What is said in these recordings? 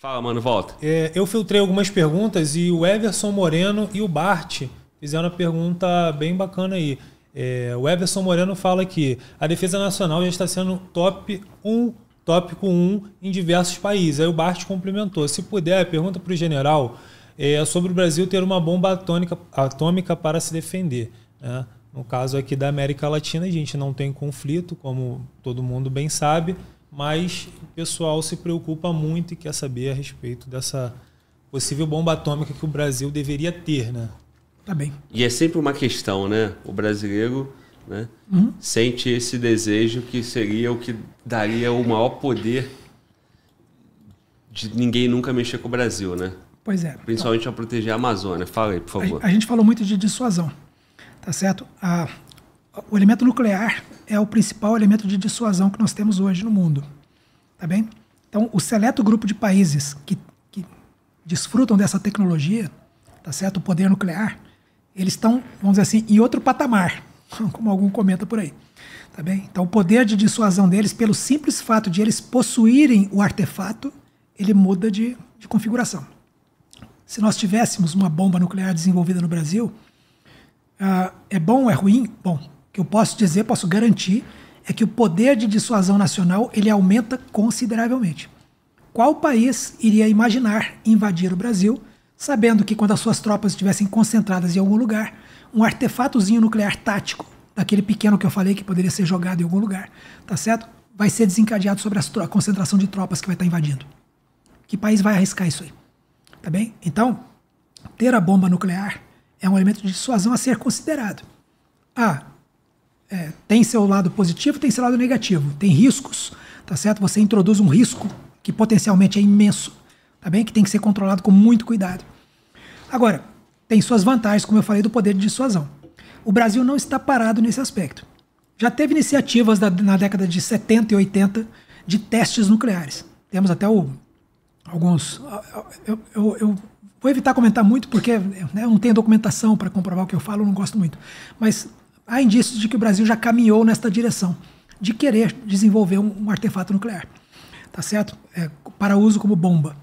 Fala, mano, volta. É, eu filtrei algumas perguntas e o Everson Moreno e o Bart fizeram uma pergunta bem bacana aí. É, o Everson Moreno fala que a defesa nacional já está sendo top 1, tópico 1 em diversos países. Aí o Bart complementou. Se puder, pergunta para o general é, sobre o Brasil ter uma bomba atômica, atômica para se defender. Né? No caso aqui da América Latina, a gente não tem conflito, como todo mundo bem sabe mas o pessoal se preocupa muito e quer saber a respeito dessa possível bomba atômica que o Brasil deveria ter, né? Tá bem. E é sempre uma questão, né? O brasileiro né, uhum. sente esse desejo que seria o que daria o maior poder de ninguém nunca mexer com o Brasil, né? Pois é. Principalmente então, para proteger a Amazônia. Fala aí, por favor. A, a gente falou muito de dissuasão, tá certo? A, o elemento nuclear é o principal elemento de dissuasão que nós temos hoje no mundo. Tá bem? Então, o seleto grupo de países que, que desfrutam dessa tecnologia, tá certo? O poder nuclear, eles estão, vamos dizer assim, em outro patamar, como algum comenta por aí. Tá bem? Então, o poder de dissuasão deles, pelo simples fato de eles possuírem o artefato, ele muda de, de configuração. Se nós tivéssemos uma bomba nuclear desenvolvida no Brasil, uh, é bom, ou é ruim? Bom, que eu posso dizer, posso garantir, é que o poder de dissuasão nacional ele aumenta consideravelmente. Qual país iria imaginar invadir o Brasil, sabendo que quando as suas tropas estivessem concentradas em algum lugar, um artefatozinho nuclear tático, daquele pequeno que eu falei que poderia ser jogado em algum lugar, tá certo? Vai ser desencadeado sobre a concentração de tropas que vai estar tá invadindo. Que país vai arriscar isso aí? Tá bem? Então, ter a bomba nuclear é um elemento de dissuasão a ser considerado. Ah, é, tem seu lado positivo, tem seu lado negativo, tem riscos, tá certo? Você introduz um risco que potencialmente é imenso, tá bem? Que tem que ser controlado com muito cuidado. Agora, tem suas vantagens, como eu falei, do poder de dissuasão. O Brasil não está parado nesse aspecto. Já teve iniciativas da, na década de 70 e 80 de testes nucleares. Temos até o, alguns. Eu, eu, eu, vou evitar comentar muito porque né, eu não tenho documentação para comprovar o que eu falo, eu não gosto muito. Mas há indícios de que o Brasil já caminhou nesta direção, de querer desenvolver um, um artefato nuclear, tá certo? É, para uso como bomba.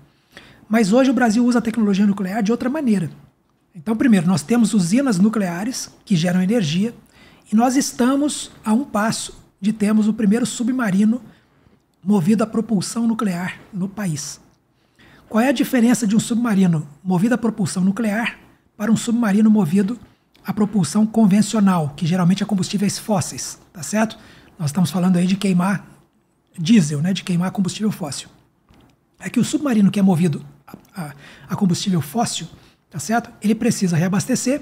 Mas hoje o Brasil usa a tecnologia nuclear de outra maneira. Então, primeiro, nós temos usinas nucleares que geram energia e nós estamos a um passo de termos o primeiro submarino movido a propulsão nuclear no país. Qual é a diferença de um submarino movido a propulsão nuclear para um submarino movido a a propulsão convencional, que geralmente é combustíveis fósseis, tá certo? Nós estamos falando aí de queimar diesel, né, de queimar combustível fóssil. É que o submarino que é movido a, a, a combustível fóssil, tá certo? Ele precisa reabastecer.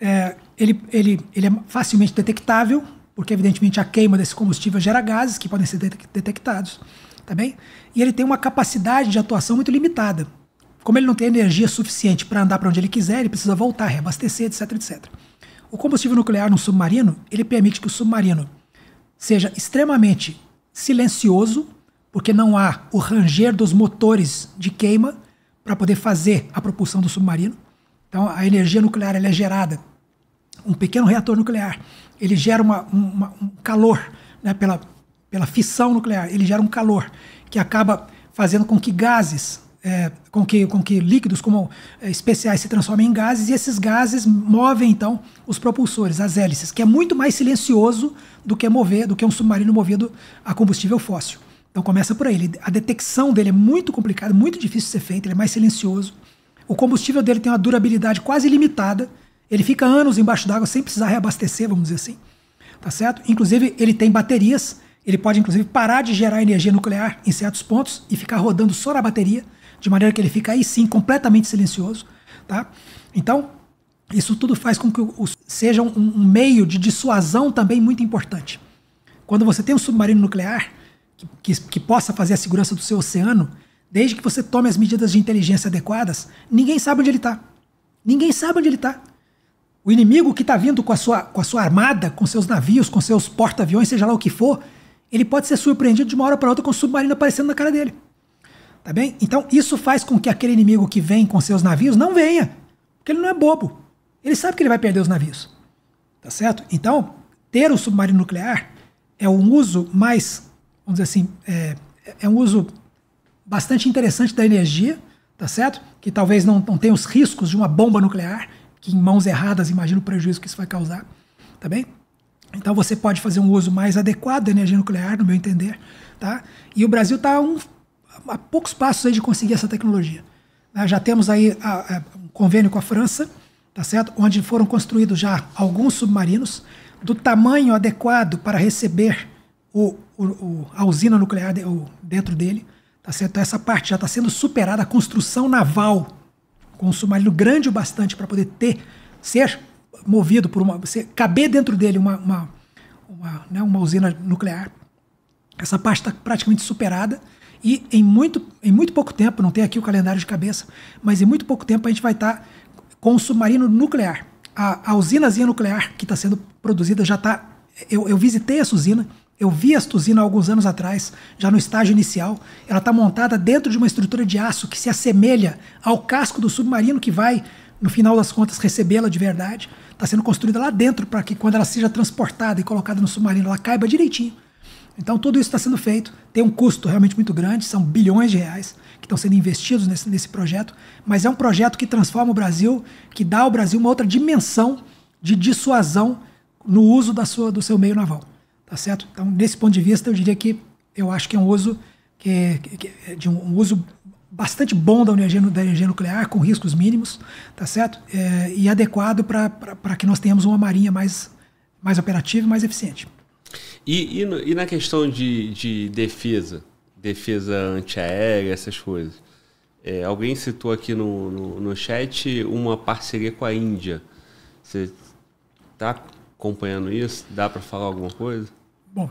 É, ele, ele, ele é facilmente detectável, porque evidentemente a queima desse combustível gera gases que podem ser detectados, tá bem? E ele tem uma capacidade de atuação muito limitada. Como ele não tem energia suficiente para andar para onde ele quiser, ele precisa voltar, reabastecer, etc, etc. O combustível nuclear no submarino, ele permite que o submarino seja extremamente silencioso, porque não há o ranger dos motores de queima para poder fazer a propulsão do submarino. Então a energia nuclear é gerada. Um pequeno reator nuclear, ele gera uma, uma, um calor né, pela, pela fissão nuclear, ele gera um calor que acaba fazendo com que gases é, com, que, com que líquidos como é, especiais se transformem em gases e esses gases movem então os propulsores, as hélices, que é muito mais silencioso do que mover, do que um submarino movido a combustível fóssil. Então começa por aí. A detecção dele é muito complicada, muito difícil de ser feita, ele é mais silencioso. O combustível dele tem uma durabilidade quase ilimitada. Ele fica anos embaixo d'água sem precisar reabastecer, vamos dizer assim. Tá certo? Inclusive, ele tem baterias. Ele pode, inclusive, parar de gerar energia nuclear em certos pontos e ficar rodando só na bateria de maneira que ele fica aí sim completamente silencioso, tá? Então, isso tudo faz com que o, o, seja um, um, meio de dissuasão também muito importante. Quando você tem um submarino nuclear que, que, que, possa fazer a segurança do seu oceano, desde que você tome as medidas de inteligência adequadas, ninguém sabe onde ele está. Ninguém sabe onde ele está. O inimigo que está vindo com a, sua, com a sua armada, com seus navios, com seus porta-aviões, seja lá o que for, ele pode ser surpreendido de uma hora para outra com um submarino aparecendo na cara dele tá bem? Então isso faz com que aquele inimigo que vem com seus navios não venha, porque ele não é bobo. Ele sabe que ele vai perder os navios, tá certo? Então ter o um submarino nuclear é um uso mais, vamos dizer assim, é, é um uso bastante interessante da energia, tá certo? Que talvez não, não tenha os riscos de uma bomba nuclear, que em mãos erradas imagina o prejuízo que isso vai causar, tá bem? Então você pode fazer um uso mais adequado da energia nuclear, no meu entender, tá? E o Brasil está um a poucos passos aí de conseguir essa tecnologia. Né, já temos aí a, a, um convênio com a França, tá certo? onde foram construídos já alguns submarinos do tamanho adequado para receber o, o, o a usina nuclear de, o, dentro dele. Tá certo? Essa parte já está sendo superada, a construção naval, com um submarino grande o bastante para poder ter, ser movido por uma. Ser, caber dentro dele uma, uma, uma, né, uma usina nuclear. Essa parte está praticamente superada. E em muito, em muito pouco tempo, não tem aqui o calendário de cabeça, mas em muito pouco tempo a gente vai estar tá com o submarino nuclear. A, a usinazinha nuclear que está sendo produzida já está. Eu, eu visitei essa usina, eu vi essa usina alguns anos atrás, já no estágio inicial. Ela está montada dentro de uma estrutura de aço que se assemelha ao casco do submarino que vai, no final das contas, recebê-la de verdade. Está sendo construída lá dentro para que, quando ela seja transportada e colocada no submarino, ela caiba direitinho então tudo isso está sendo feito, tem um custo realmente muito grande, são bilhões de reais que estão sendo investidos nesse, nesse projeto, mas é um projeto que transforma o Brasil, que dá ao Brasil uma outra dimensão de dissuasão no uso da sua, do seu meio naval, tá certo? Então nesse ponto de vista eu diria que eu acho que é um uso que, que é de um, um, uso bastante bom da energia, da energia nuclear com riscos mínimos, tá certo? É, e adequado para que nós tenhamos uma marinha mais mais operativa e mais eficiente. E, e, e na questão de, de defesa, defesa antiaérea, essas coisas, é, alguém citou aqui no, no, no, chat uma parceria com a Índia. Você está acompanhando isso? Dá para falar alguma coisa? Bom,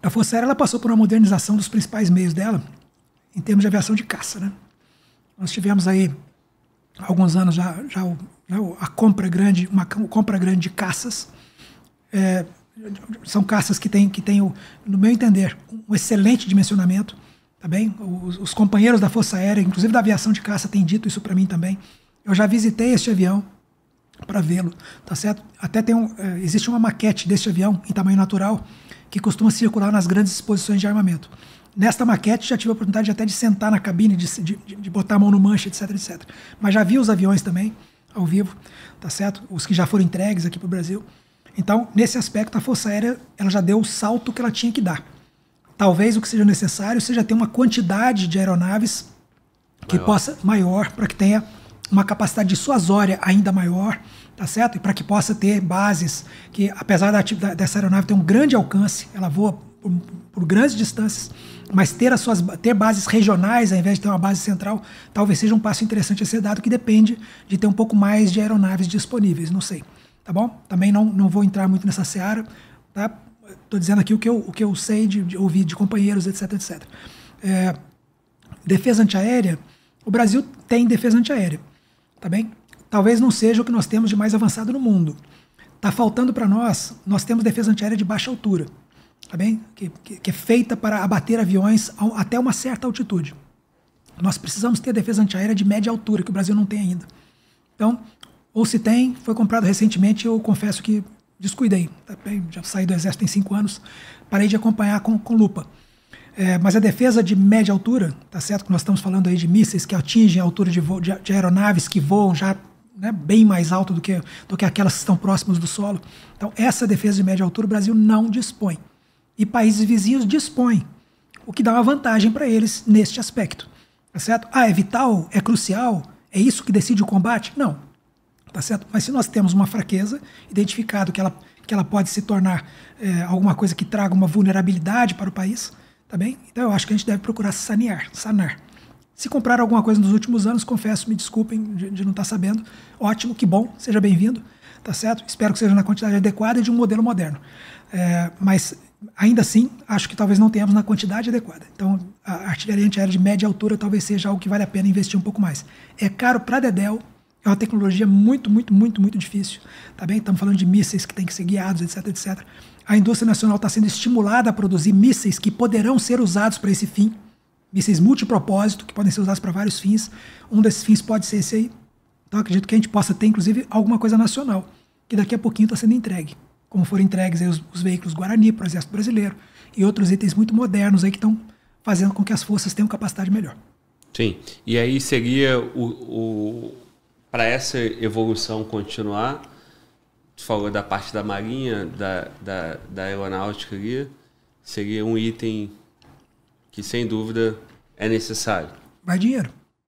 a Força Aérea ela passou por uma modernização dos principais meios dela em termos de aviação de caça. Né? Nós tivemos aí há alguns anos já, já, já né, a compra grande, uma compra grande de caças. É, são caças que têm, que têm no meu entender, um excelente dimensionamento. Tá bem? Os, os companheiros da Força Aérea, inclusive da aviação de caça, têm dito isso para mim também. Eu já visitei este avião para vê-lo, tá certo? Até tem um, é, existe uma maquete deste avião em tamanho natural que costuma circular nas grandes exposições de armamento. Nesta maquete já tive a oportunidade de até de sentar na cabine, de, de, de, botar a mão no manche, etc, etc. Mas já vi os aviões também, ao vivo, tá certo? Os que já foram entregues aqui para o Brasil. Então, nesse aspecto, a Força Aérea ela já deu o salto que ela tinha que dar. Talvez o que seja necessário seja ter uma quantidade de aeronaves que maior. possa maior para que tenha uma capacidade de suasória ainda maior, tá certo? E para que possa ter bases que, apesar da, dessa aeronave ter um grande alcance, ela voa por, por, grandes distâncias, mas ter as suas ter bases regionais ao invés de ter uma base central, talvez seja um passo interessante a ser dado que depende de ter um pouco mais de aeronaves disponíveis, não sei tá bom? Também não, não vou entrar muito nessa seara, tá? Tô dizendo aqui o que eu, o que eu sei de, de ouvir de companheiros, etc, etc. É, defesa antiaérea, o Brasil tem defesa antiaérea, tá bem? Talvez não seja o que nós temos de mais avançado no mundo. Tá faltando para nós, nós temos defesa antiaérea de baixa altura, tá bem? Que, que, que é feita para abater aviões ao, até uma certa altitude. Nós precisamos ter defesa antiaérea de média altura, que o Brasil não tem ainda. Então, ou se tem, foi comprado recentemente, eu confesso que descuidei. Tá já saí do exército em cinco anos, parei de acompanhar com, com lupa. É, mas a defesa de média altura, tá certo que nós estamos falando aí de mísseis que atingem a altura de, de, de aeronaves que voam já né, bem mais alto do que, do que aquelas que estão próximas do solo. Então, essa defesa de média altura o Brasil não dispõe. E países vizinhos dispõem, o que dá uma vantagem para eles neste aspecto. Tá certo? Ah, é vital? É crucial? É isso que decide o combate? Não tá certo? Mas se nós temos uma fraqueza, identificado que ela, que ela pode se tornar é, alguma coisa que traga uma vulnerabilidade para o país, tá bem? Então eu acho que a gente deve procurar sanear, sanar. Se compraram alguma coisa nos últimos anos, confesso, me desculpem de, de não estar tá sabendo. Ótimo, que bom, seja bem-vindo, tá certo? Espero que seja na quantidade adequada e de um modelo moderno. É, mas ainda assim, acho que talvez não tenhamos na quantidade adequada. Então, a artilharia antiaérea de média altura talvez seja algo que vale a pena investir um pouco mais. É caro para Dedel, é uma tecnologia muito, muito, muito, muito difícil. Tá bem? Estamos falando de mísseis que têm que ser guiados, etc, etc. A indústria nacional está sendo estimulada a produzir mísseis que poderão ser usados para esse fim. Mísseis multipropósito, que podem ser usados para vários fins. Um desses fins pode ser esse aí. Então acredito que a gente possa ter, inclusive, alguma coisa nacional, que daqui a pouquinho está sendo entregue. Como foram entregues os, os, veículos Guarani para o Exército Brasileiro e outros itens muito modernos aí que estão fazendo com que as forças tenham capacidade melhor. Sim. E aí seria o para essa evolução continuar, tu falou da parte da marinha, da, da, da aeronáutica ali, seria um item que sem dúvida é necessário. Mais dinheiro.